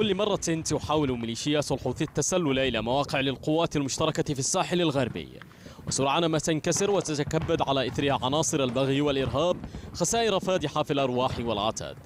كل مرة تحاول ميليشيات الحوثي التسلل إلى مواقع للقوات المشتركة في الساحل الغربي وسرعان ما تنكسر وتتكبد على إثرها عناصر البغي والإرهاب خسائر فادحة في الأرواح والعتاد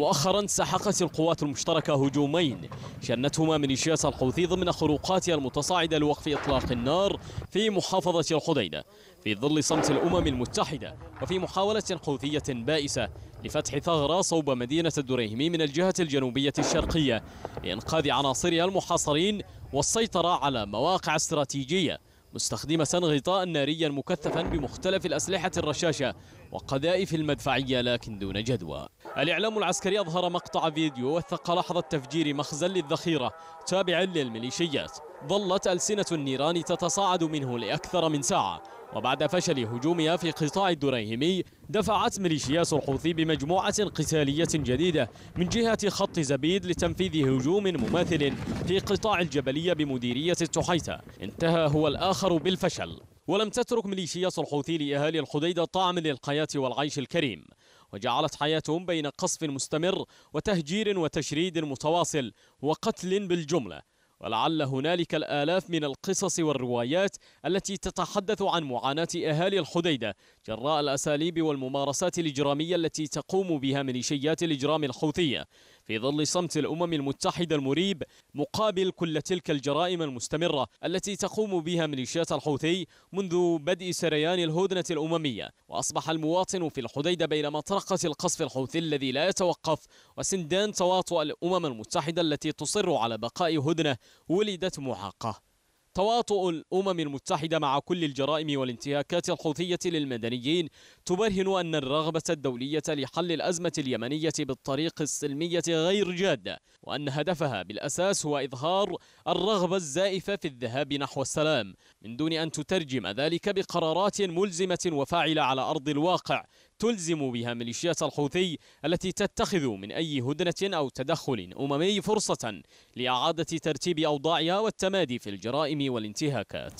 مؤخرا سحقت القوات المشتركة هجومين شنتهما ميليشيات الحوثي ضمن خروقاتها المتصاعدة لوقف إطلاق النار في محافظة الحديدة في ظل صمت الأمم المتحدة وفي محاولة حوثية بائسة لفتح ثغرة صوب مدينة الدريهمي من الجهة الجنوبية الشرقية لإنقاذ عناصرها المحاصرين والسيطرة على مواقع استراتيجية مستخدمة غطاء ناريا مكثفا بمختلف الأسلحة الرشاشة وقذائف المدفعية لكن دون جدوى الإعلام العسكري أظهر مقطع فيديو وثق لحظة تفجير مخزن للذخيرة تابع للميليشيات ظلت ألسنة النيران تتصاعد منه لأكثر من ساعة وبعد فشل هجومها في قطاع الدريهمي دفعت ميليشيات الحوثي بمجموعة قتالية جديدة من جهة خط زبيد لتنفيذ هجوم مماثل في قطاع الجبلية بمديرية التحيتة انتهى هو الآخر بالفشل ولم تترك ميليشيات الحوثي لأهالي الحديدة طعم للحياة والعيش الكريم وجعلت حياتهم بين قصف مستمر وتهجير وتشريد متواصل وقتل بالجملة ولعل هنالك الآلاف من القصص والروايات التي تتحدث عن معاناة أهالي الحديدة جراء الأساليب والممارسات الإجرامية التي تقوم بها ميليشيات الإجرام الحوثية في ظل صمت الأمم المتحدة المريب مقابل كل تلك الجرائم المستمرة التي تقوم بها ميليشيات الحوثي منذ بدء سريان الهدنة الأممية وأصبح المواطن في الحديدة بين مطرقة القصف الحوثي الذي لا يتوقف وسندان تواطؤ الأمم المتحدة التي تصر على بقاء هدنة ولدت معاقة تواطؤ الأمم المتحدة مع كل الجرائم والانتهاكات الحوثية للمدنيين تبرهن أن الرغبة الدولية لحل الأزمة اليمنية بالطريق السلمية غير جادة وأن هدفها بالأساس هو إظهار الرغبة الزائفة في الذهاب نحو السلام من دون أن تترجم ذلك بقرارات ملزمة وفاعلة على أرض الواقع تلزم بها ميليشيات الحوثي التي تتخذ من أي هدنة أو تدخل أممي فرصة لإعادة ترتيب أوضاعها والتمادي في الجرائم والانتهاكات